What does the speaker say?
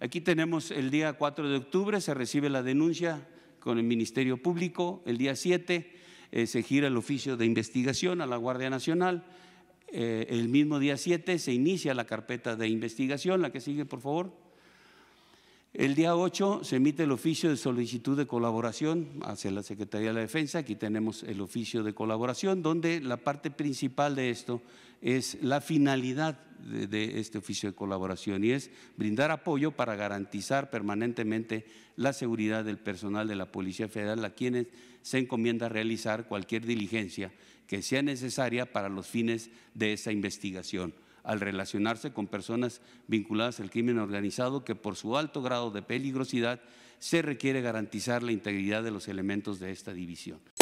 Aquí tenemos el día 4 de octubre, se recibe la denuncia con el Ministerio Público, el día 7 eh, se gira el oficio de investigación a la Guardia Nacional, eh, el mismo día 7 se inicia la carpeta de investigación, la que sigue, por favor. El día 8 se emite el oficio de solicitud de colaboración hacia la Secretaría de la Defensa. Aquí tenemos el oficio de colaboración, donde la parte principal de esto es la finalidad de, este oficio de colaboración y es brindar apoyo para garantizar permanentemente la seguridad del personal de la Policía Federal a quienes se encomienda realizar cualquier diligencia que sea necesaria para los fines de esa investigación al relacionarse con personas vinculadas al crimen organizado que por su alto grado de peligrosidad se requiere garantizar la integridad de los elementos de esta división.